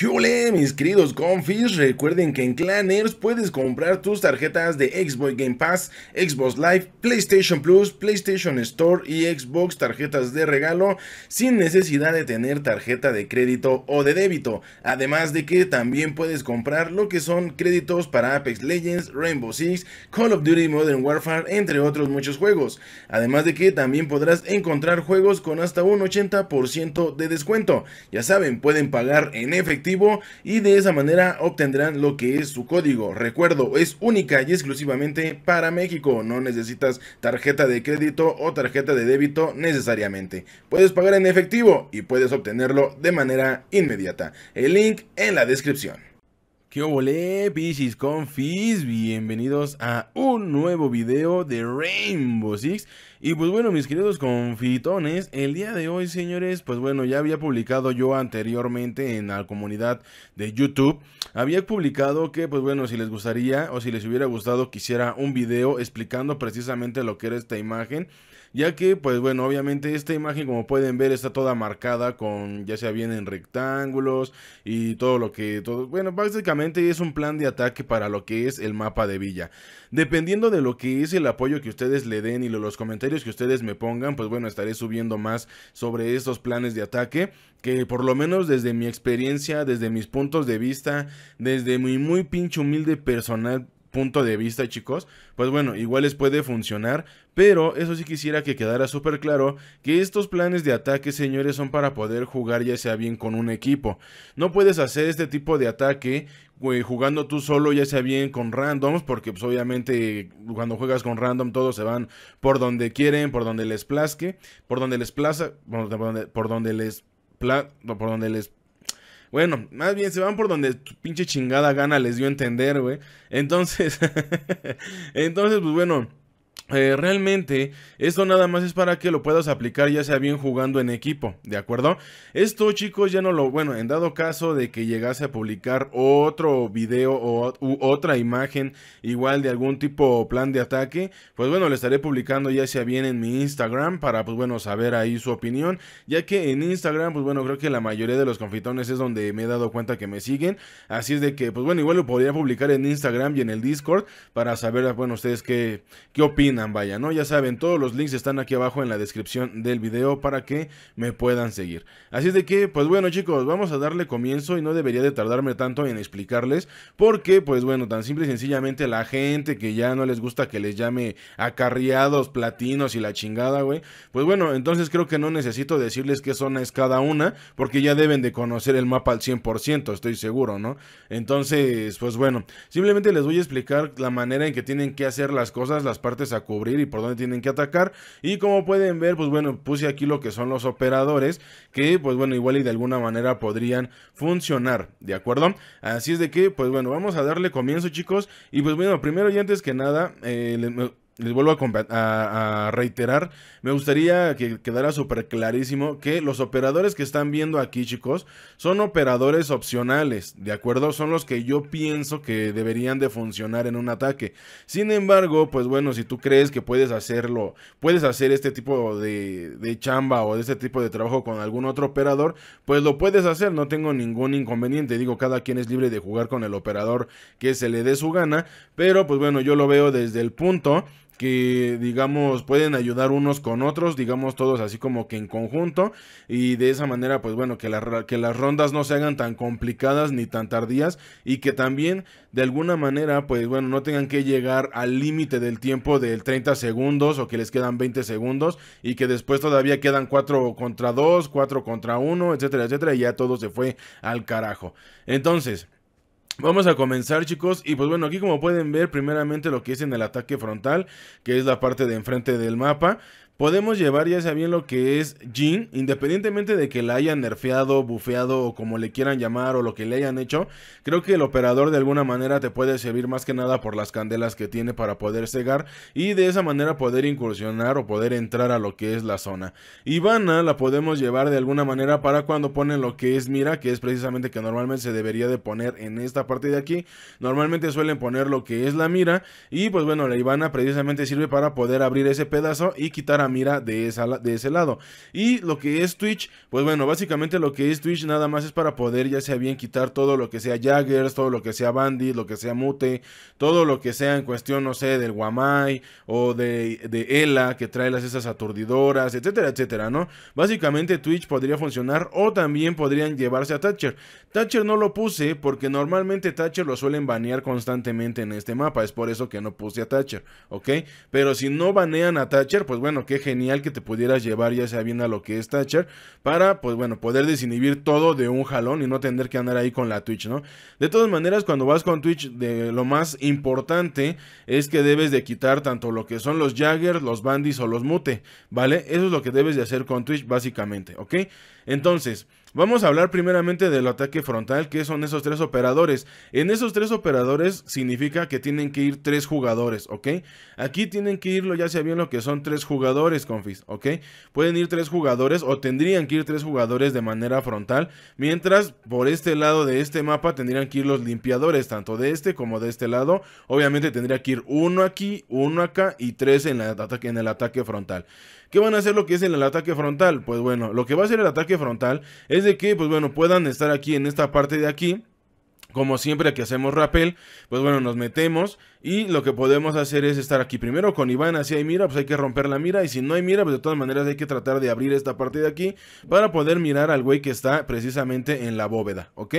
¿Qué mis queridos confis? Recuerden que en Clanners puedes comprar tus tarjetas de Xbox Game Pass, Xbox Live, PlayStation Plus, PlayStation Store y Xbox tarjetas de regalo sin necesidad de tener tarjeta de crédito o de débito. Además de que también puedes comprar lo que son créditos para Apex Legends, Rainbow Six, Call of Duty Modern Warfare, entre otros muchos juegos. Además de que también podrás encontrar juegos con hasta un 80% de descuento. Ya saben, pueden pagar en efectivo y de esa manera obtendrán lo que es su código. Recuerdo, es única y exclusivamente para México. No necesitas tarjeta de crédito o tarjeta de débito necesariamente. Puedes pagar en efectivo y puedes obtenerlo de manera inmediata. El link en la descripción. ¿Qué volé, Pisces Confis? Bienvenidos a un nuevo video de Rainbow Six. Y pues bueno, mis queridos confitones, el día de hoy, señores, pues bueno, ya había publicado yo anteriormente en la comunidad de YouTube, había publicado que, pues bueno, si les gustaría o si les hubiera gustado, quisiera un video explicando precisamente lo que era esta imagen ya que pues bueno, obviamente esta imagen como pueden ver está toda marcada con ya sea bien en rectángulos y todo lo que todo, bueno, básicamente es un plan de ataque para lo que es el mapa de villa. Dependiendo de lo que es el apoyo que ustedes le den y los comentarios que ustedes me pongan, pues bueno, estaré subiendo más sobre estos planes de ataque que por lo menos desde mi experiencia, desde mis puntos de vista, desde mi muy pinche humilde personal punto de vista, chicos, pues bueno, igual les puede funcionar, pero eso sí quisiera que quedara súper claro que estos planes de ataque, señores, son para poder jugar ya sea bien con un equipo. No puedes hacer este tipo de ataque jugando tú solo, ya sea bien con randoms, porque pues obviamente cuando juegas con random todos se van por donde quieren, por donde les plazque, por donde les plaza, por donde, les... Pla, por donde les bueno, más bien se van por donde tu pinche chingada gana les dio a entender, güey. Entonces, entonces, pues bueno. Eh, realmente esto nada más es para que lo puedas aplicar ya sea bien jugando en equipo, ¿de acuerdo? Esto chicos ya no lo, bueno, en dado caso de que llegase a publicar otro video o otra imagen igual de algún tipo plan de ataque, pues bueno, le estaré publicando ya sea bien en mi Instagram para pues bueno saber ahí su opinión, ya que en Instagram pues bueno creo que la mayoría de los confitones es donde me he dado cuenta que me siguen, así es de que pues bueno igual lo podría publicar en Instagram y en el Discord para saber bueno ustedes qué, qué opinan vaya, ¿no? Ya saben, todos los links están aquí abajo en la descripción del video para que me puedan seguir. Así es de que, pues bueno chicos, vamos a darle comienzo y no debería de tardarme tanto en explicarles porque, pues bueno, tan simple y sencillamente la gente que ya no les gusta que les llame acarriados, platinos y la chingada, güey, pues bueno, entonces creo que no necesito decirles qué zona es cada una porque ya deben de conocer el mapa al 100%, estoy seguro, ¿no? Entonces, pues bueno, simplemente les voy a explicar la manera en que tienen que hacer las cosas, las partes cubrir y por dónde tienen que atacar. Y como pueden ver, pues bueno, puse aquí lo que son los operadores que pues bueno, igual y de alguna manera podrían funcionar, ¿de acuerdo? Así es de que, pues bueno, vamos a darle comienzo chicos. Y pues bueno, primero y antes que nada, eh, les vuelvo a, reiterar, me gustaría que quedara súper clarísimo que los operadores que están viendo aquí, chicos, son operadores opcionales, ¿de acuerdo? Son los que yo pienso que deberían de funcionar en un ataque. Sin embargo, pues bueno, si tú crees que puedes hacerlo, puedes hacer este tipo de, de chamba o de este tipo de trabajo con algún otro operador, pues lo puedes hacer, no tengo ningún inconveniente. Digo, cada quien es libre de jugar con el operador que se le dé su gana, pero pues bueno, yo lo veo desde el punto que digamos pueden ayudar unos con otros, digamos todos así como que en conjunto y de esa manera pues bueno que, que las rondas no se hagan tan complicadas ni tan tardías y que también de alguna manera pues bueno no tengan que llegar al límite del tiempo del 30 segundos o que les quedan 20 segundos y que después todavía quedan 4 contra 2, 4 contra 1, etcétera, etcétera y ya todo se fue al carajo. Entonces, Vamos a comenzar chicos y pues bueno aquí como pueden ver primeramente lo que es en el ataque frontal que es la parte de enfrente del mapa podemos llevar ya sea bien lo que es Jin, independientemente de que la hayan nerfeado, bufeado o como le quieran llamar o lo que le hayan hecho, creo que el operador de alguna manera te puede servir más que nada por las candelas que tiene para poder cegar y de esa manera poder incursionar o poder entrar a lo que es la zona. Ivana la podemos llevar de alguna manera para cuando ponen lo que es mira, que es precisamente que normalmente se debería de poner en esta parte de aquí, normalmente suelen poner lo que es la mira y pues bueno, la Ivana precisamente sirve para poder abrir ese pedazo y quitar a mira de, esa, de ese lado. Y lo que es Twitch, pues bueno, básicamente lo que es Twitch nada más es para poder, ya sea bien, quitar todo lo que sea Jaggers, todo lo que sea Bandit, lo que sea Mute, todo lo que sea en cuestión, no sé, del Guamai o de, de Ela, que trae las esas aturdidoras, etcétera, etcétera, ¿no? Básicamente Twitch podría funcionar o también podrían llevarse a Thatcher. Thatcher no lo puse porque normalmente Thatcher lo suelen banear constantemente en este mapa, es por eso que no puse a Thatcher, ¿ok? Pero si no banean a Thatcher, pues bueno, que genial que te pudieras llevar ya sea bien a lo que es Thatcher para, pues bueno, poder desinhibir todo de un jalón y no tener que andar ahí con la Twitch, ¿no? De todas maneras, cuando vas con Twitch, de, lo más importante es que debes de quitar tanto lo que son los Jaggers, los Bandits o los Mute, ¿vale? Eso es lo que debes de hacer con Twitch básicamente, ¿ok? Entonces, vamos a hablar primeramente del ataque frontal, que son esos tres operadores. En esos tres operadores significa que tienen que ir tres jugadores, ¿ok? Aquí tienen que irlo, ya sea bien lo que son tres jugadores, confis, ¿ok? Pueden ir tres jugadores o tendrían que ir tres jugadores de manera frontal, mientras por este lado de este mapa tendrían que ir los limpiadores, tanto de este como de este lado. Obviamente tendría que ir uno aquí, uno acá y tres en, en el ataque frontal. ¿Qué van a hacer lo que es en el ataque frontal? Pues bueno, lo que va a ser el ataque frontal es de que, pues bueno, puedan estar aquí en esta parte de aquí. Como siempre que hacemos rappel, pues bueno, nos metemos y lo que podemos hacer es estar aquí primero con Iván Si hay mira, pues hay que romper la mira. Y si no hay mira, pues de todas maneras hay que tratar de abrir esta parte de aquí para poder mirar al güey que está precisamente en la bóveda, ¿ok?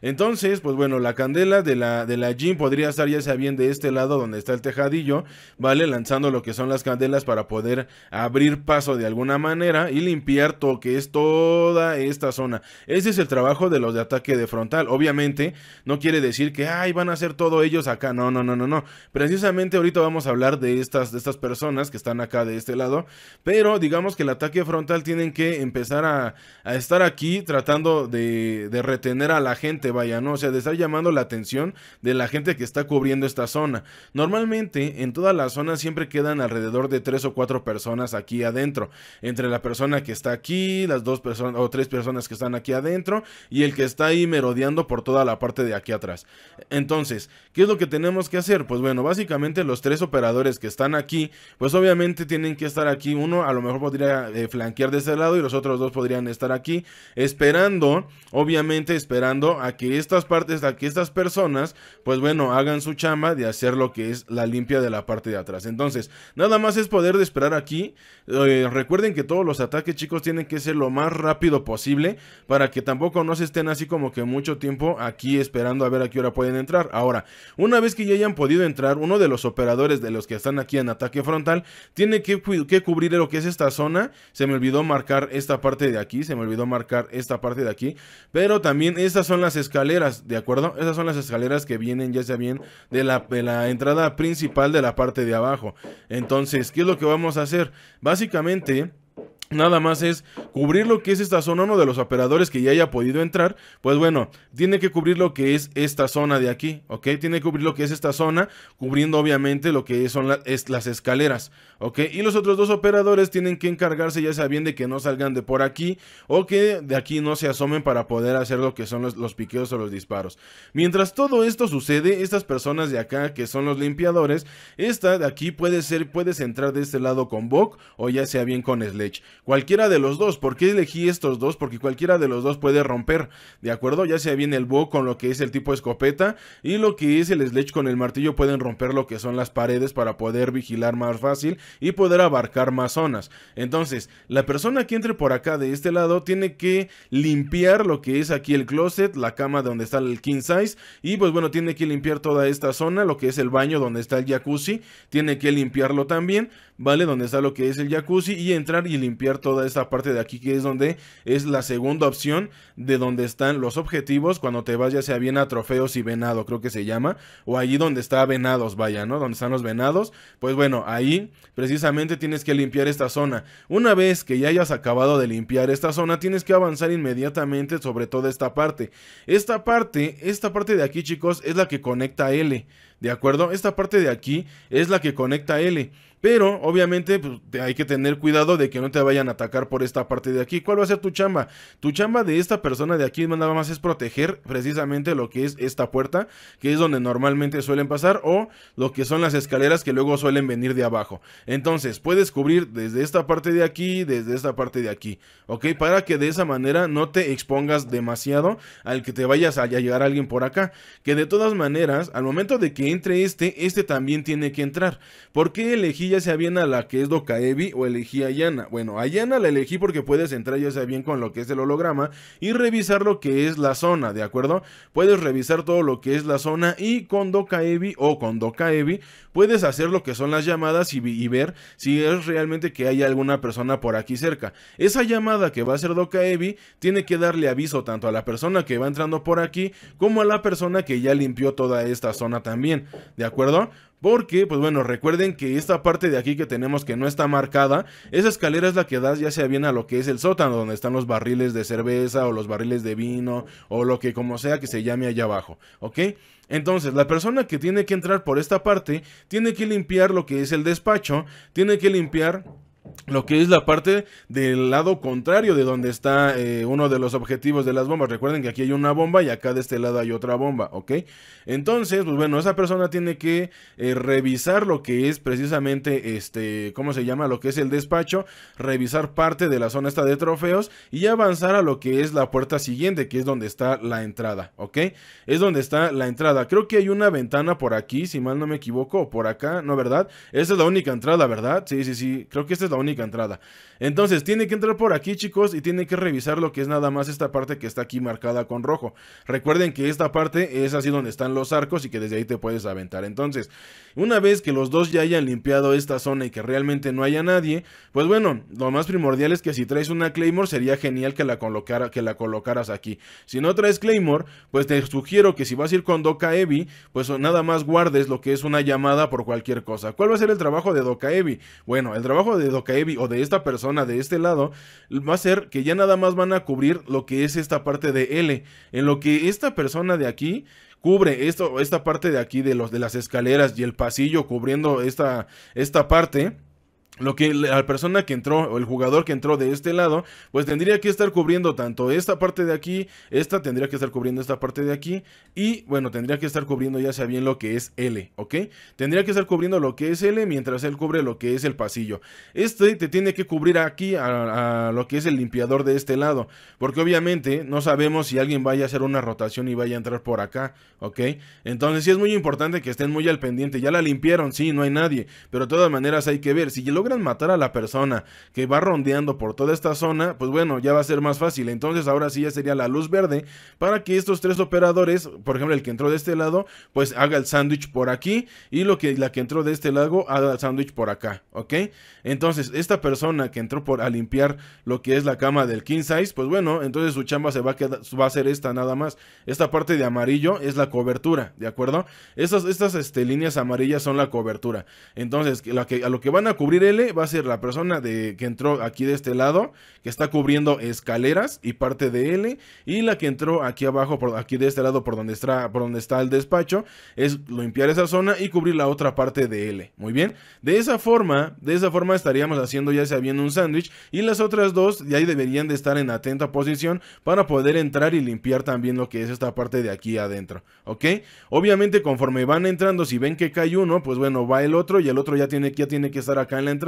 Entonces, pues bueno, la candela de la, de la Jean podría estar ya sea bien de este lado donde está el tejadillo, ¿vale? Lanzando lo que son las candelas para poder abrir paso de alguna manera y limpiar todo que es toda esta zona. Ese es el trabajo de los de ataque de frontal. Obviamente, no quiere decir que, ay, van a hacer todo ellos acá. No, no, no, no, no. Precisamente ahorita vamos a hablar de estas, de estas personas que están acá de este lado, pero digamos que el ataque frontal tienen que empezar a, estar aquí tratando de, retener a la gente, vaya, ¿no? O sea, de estar llamando la atención de la gente que está cubriendo esta zona. Normalmente en toda la zona siempre quedan alrededor de tres o cuatro personas aquí adentro, entre la persona que está aquí, las dos personas o tres personas que están aquí adentro y el que está ahí merodeando por toda la parte de aquí atrás. Entonces, ¿qué es lo que tenemos que hacer? Pues pues bueno, básicamente los tres operadores que están aquí, pues obviamente tienen que estar aquí. Uno a lo mejor podría eh, flanquear de ese lado y los otros dos podrían estar aquí, esperando, obviamente esperando a que estas partes, a que estas personas, pues bueno, hagan su chamba de hacer lo que es la limpia de la parte de atrás. Entonces, nada más es poder de esperar aquí. Eh, recuerden que todos los ataques, chicos, tienen que ser lo más rápido posible para que tampoco no se estén así como que mucho tiempo aquí esperando a ver a qué hora pueden entrar. Ahora, una vez que ya hayan podido entrar, uno de los operadores de los que están aquí en ataque frontal tiene que, cubrir lo que es esta zona. Se me olvidó marcar esta parte de aquí, se me olvidó marcar esta parte de aquí. Pero también estas son las escaleras, ¿de acuerdo? Estas son las escaleras que vienen, ya sea bien, de la, de la entrada principal de la parte de abajo. Entonces, ¿qué es lo que vamos a hacer? Básicamente... Nada más es cubrir lo que es esta zona, uno de los operadores que ya haya podido entrar, pues bueno, tiene que cubrir lo que es esta zona de aquí, ¿ok? Tiene que cubrir lo que es esta zona, cubriendo obviamente lo que son las escaleras, ¿ok? Y los otros dos operadores tienen que encargarse ya sea bien de que no salgan de por aquí o que de aquí no se asomen para poder hacer lo que son los, piqueos o los disparos. Mientras todo esto sucede, estas personas de acá que son los limpiadores, esta de aquí puede ser, puedes entrar de este lado con Bok o ya sea bien con Sledge. Cualquiera de los dos. ¿Por qué elegí estos dos? Porque cualquiera de los dos puede romper, ¿de acuerdo? Ya sea bien el bow con lo que es el tipo escopeta y lo que es el sledge con el martillo pueden romper lo que son las paredes para poder vigilar más fácil y poder abarcar más zonas. Entonces, la persona que entre por acá de este lado tiene que limpiar lo que es aquí el closet, la cama donde está el king size y pues bueno, tiene que limpiar toda esta zona, lo que es el baño donde está el jacuzzi, tiene que limpiarlo también, ¿vale? Donde está lo que es el jacuzzi y entrar y limpiar toda esta parte de aquí que es donde es la segunda opción de donde están los objetivos cuando te vas ya sea bien a trofeos y venado, creo que se llama, o allí donde está venados, vaya, ¿no? Donde están los venados, pues bueno, ahí precisamente tienes que limpiar esta zona. Una vez que ya hayas acabado de limpiar esta zona, tienes que avanzar inmediatamente sobre toda esta parte. Esta parte, esta parte de aquí, chicos, es la que conecta L, ¿de acuerdo? Esta parte de aquí es la que conecta L. Pero obviamente pues, hay que tener cuidado de que no te vayan a atacar por esta parte de aquí. ¿Cuál va a ser tu chamba? Tu chamba de esta persona de aquí nada más es proteger precisamente lo que es esta puerta, que es donde normalmente suelen pasar, o lo que son las escaleras que luego suelen venir de abajo. Entonces, puedes cubrir desde esta parte de aquí, desde esta parte de aquí, ¿ok? Para que de esa manera no te expongas demasiado al que te vayas a llegar alguien por acá. Que de todas maneras, al momento de que entre este, este también tiene que entrar. ¿Por qué elegí ya sea bien a la que es Dokaebi o elegí a Yana. Bueno, a Yana la elegí porque puedes entrar ya sea bien con lo que es el holograma y revisar lo que es la zona, ¿de acuerdo? Puedes revisar todo lo que es la zona y con Dokaebi o con Dokaebi puedes hacer lo que son las llamadas y, ver si es realmente que hay alguna persona por aquí cerca. Esa llamada que va a ser Dokaebi tiene que darle aviso tanto a la persona que va entrando por aquí como a la persona que ya limpió toda esta zona también, ¿de acuerdo? Porque, pues bueno, recuerden que esta parte de aquí que tenemos que no está marcada, esa escalera es la que das ya sea bien a lo que es el sótano, donde están los barriles de cerveza o los barriles de vino o lo que como sea que se llame allá abajo, ¿ok? Entonces, la persona que tiene que entrar por esta parte tiene que limpiar lo que es el despacho, tiene que limpiar lo que es la parte del lado contrario de donde está eh, uno de los objetivos de las bombas. Recuerden que aquí hay una bomba y acá de este lado hay otra bomba, ¿ok? Entonces, pues bueno, esa persona tiene que eh, revisar lo que es precisamente este, ¿cómo se llama? Lo que es el despacho, revisar parte de la zona esta de trofeos y avanzar a lo que es la puerta siguiente, que es donde está la entrada, ¿ok? Es donde está la entrada. Creo que hay una ventana por aquí, si mal no me equivoco, por acá, ¿no, verdad? Esa es la única entrada, ¿verdad? Sí, sí, sí, creo que esta es única entrada. Entonces, tiene que entrar por aquí, chicos, y tiene que revisar lo que es nada más esta parte que está aquí marcada con rojo. Recuerden que esta parte es así donde están los arcos y que desde ahí te puedes aventar. Entonces, una vez que los dos ya hayan limpiado esta zona y que realmente no haya nadie, pues bueno, lo más primordial es que si traes una Claymore sería genial que la, colocara, que la colocaras aquí. Si no traes Claymore, pues te sugiero que si vas a ir con Doca Evi, pues nada más guardes lo que es una llamada por cualquier cosa. ¿Cuál va a ser el trabajo de Doca Evi? Bueno, el trabajo de Doca o de esta persona de este lado, va a ser que ya nada más van a cubrir lo que es esta parte de L. En lo que esta persona de aquí cubre esto, esta parte de aquí de, los, de las escaleras y el pasillo cubriendo esta, esta parte lo que la persona que entró o el jugador que entró de este lado, pues tendría que estar cubriendo tanto esta parte de aquí, esta tendría que estar cubriendo esta parte de aquí y bueno, tendría que estar cubriendo ya sea bien lo que es L, ¿ok? Tendría que estar cubriendo lo que es L mientras él cubre lo que es el pasillo. Este te tiene que cubrir aquí a, lo que es el limpiador de este lado, porque obviamente no sabemos si alguien vaya a hacer una rotación y vaya a entrar por acá, ¿ok? Entonces sí es muy importante que estén muy al pendiente. Ya la limpiaron, sí, no hay nadie, pero de todas maneras hay que ver. Si luego matar a la persona que va rondeando por toda esta zona, pues bueno, ya va a ser más fácil. Entonces ahora sí ya sería la luz verde para que estos tres operadores, por ejemplo el que entró de este lado, pues haga el sándwich por aquí y lo que, la que entró de este lado haga el sándwich por acá, ¿ok? Entonces esta persona que entró por, a limpiar lo que es la cama del king size, pues bueno, entonces su chamba se va a, quedar, va a ser esta nada más. Esta parte de amarillo es la cobertura, ¿de acuerdo? Estas, estas este, líneas amarillas son la cobertura. Entonces, que, a lo que van a cubrir es va a ser la persona de, que entró aquí de este lado, que está cubriendo escaleras y parte de L. Y la que entró aquí abajo, por, aquí de este lado, por donde, está, por donde está el despacho, es limpiar esa zona y cubrir la otra parte de L. Muy bien. De esa forma, de esa forma estaríamos haciendo ya sea bien un sándwich. Y las otras dos de ahí deberían de estar en atenta posición para poder entrar y limpiar también lo que es esta parte de aquí adentro. ¿Ok? Obviamente conforme van entrando, si ven que cae uno, pues bueno, va el otro y el otro ya tiene, ya tiene que estar acá en la entrada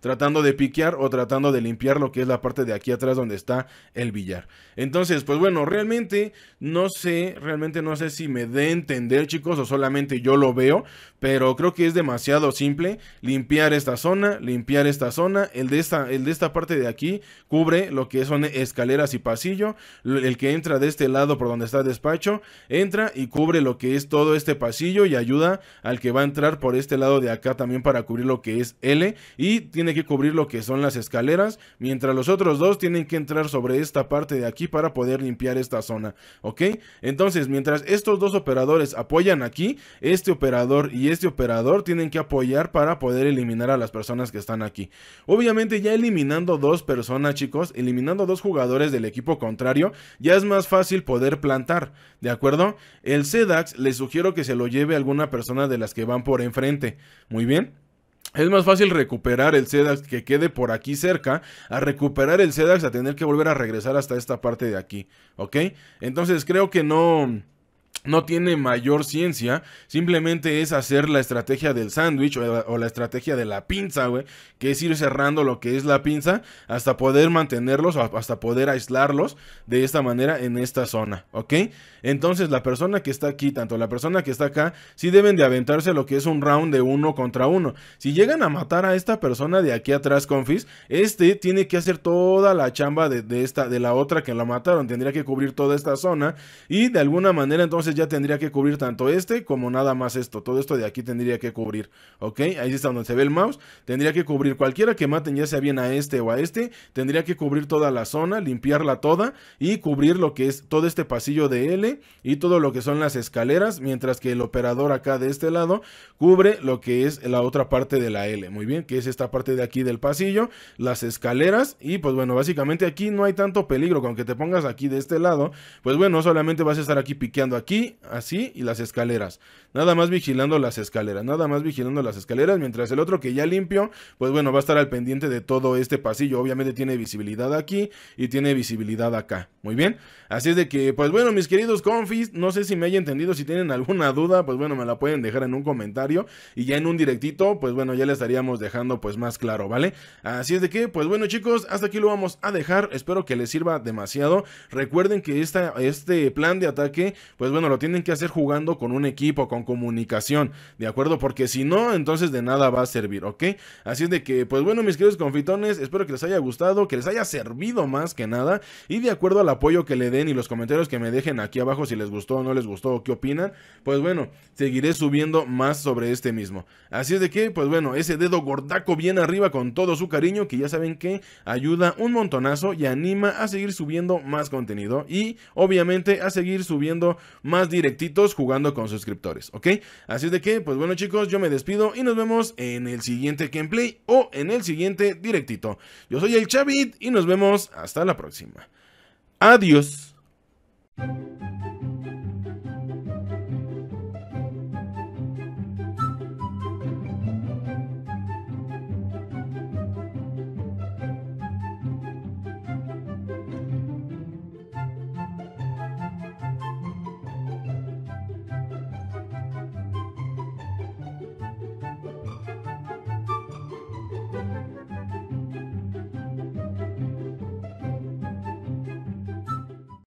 tratando de piquear o tratando de limpiar lo que es la parte de aquí atrás donde está el billar. Entonces, pues bueno, realmente no sé, realmente no sé si me dé entender, chicos, o solamente yo lo veo, pero creo que es demasiado simple limpiar esta zona, limpiar esta zona, el de esta, el de esta parte de aquí cubre lo que son escaleras y pasillo, el que entra de este lado por donde está el despacho, entra y cubre lo que es todo este pasillo y ayuda al que va a entrar por este lado de acá también para cubrir lo que es L y tiene que cubrir lo que son las escaleras, mientras los otros dos tienen que entrar sobre esta parte de aquí para poder limpiar esta zona, ¿ok? Entonces, mientras estos dos operadores apoyan aquí, este operador y este operador tienen que apoyar para poder eliminar a las personas que están aquí. Obviamente ya eliminando dos personas, chicos, eliminando dos jugadores del equipo contrario, ya es más fácil poder plantar, ¿de acuerdo? El Sedax les sugiero que se lo lleve a alguna persona de las que van por enfrente, muy bien. Es más fácil recuperar el SEDAX que quede por aquí cerca a recuperar el SEDAX a tener que volver a regresar hasta esta parte de aquí, ¿ok? Entonces creo que no no tiene mayor ciencia, simplemente es hacer la estrategia del sándwich o, la estrategia de la pinza, güey, que es ir cerrando lo que es la pinza hasta poder mantenerlos o hasta poder aislarlos de esta manera en esta zona, ¿ok? Entonces la persona que está aquí, tanto la persona que está acá, sí deben de aventarse lo que es un round de uno contra uno. Si llegan a matar a esta persona de aquí atrás, confis, este tiene que hacer toda la chamba de, de esta, de la otra que la mataron, tendría que cubrir toda esta zona y de alguna manera entonces entonces ya tendría que cubrir tanto este como nada más esto. Todo esto de aquí tendría que cubrir, ¿ok? Ahí está donde se ve el mouse. Tendría que cubrir cualquiera que maten, ya sea bien a este o a este. Tendría que cubrir toda la zona, limpiarla toda y cubrir lo que es todo este pasillo de L y todo lo que son las escaleras, mientras que el operador acá de este lado cubre lo que es la otra parte de la L. Muy bien, que es esta parte de aquí del pasillo, las escaleras y pues bueno, básicamente aquí no hay tanto peligro Aunque te pongas aquí de este lado, pues bueno, solamente vas a estar aquí piqueando aquí aquí, así y las escaleras. Nada más vigilando las escaleras, nada más vigilando las escaleras, mientras el otro que ya limpio, pues bueno, va a estar al pendiente de todo este pasillo. Obviamente tiene visibilidad aquí y tiene visibilidad acá. Muy bien. Así es de que, pues bueno, mis queridos confis, no sé si me haya entendido, si tienen alguna duda, pues bueno, me la pueden dejar en un comentario y ya en un directito, pues bueno, ya le estaríamos dejando pues más claro, ¿vale? Así es de que, pues bueno, chicos, hasta aquí lo vamos a dejar. Espero que les sirva demasiado. Recuerden que esta, este plan de ataque, pues bueno, bueno, lo tienen que hacer jugando con un equipo, con comunicación, ¿de acuerdo? Porque si no, entonces de nada va a servir, ¿ok? Así es de que, pues bueno, mis queridos confitones, espero que les haya gustado, que les haya servido más que nada, y de acuerdo al apoyo que le den y los comentarios que me dejen aquí abajo si les gustó o no les gustó o qué opinan, pues bueno, seguiré subiendo más sobre este mismo. Así es de que, pues bueno, ese dedo gordaco bien arriba con todo su cariño, que ya saben que ayuda un montonazo y anima a seguir subiendo más contenido y obviamente a seguir subiendo más directitos jugando con suscriptores, ¿ok? Así es de que, pues bueno chicos, yo me despido y nos vemos en el siguiente gameplay o en el siguiente directito. Yo soy el Chavit y nos vemos hasta la próxima. Adiós.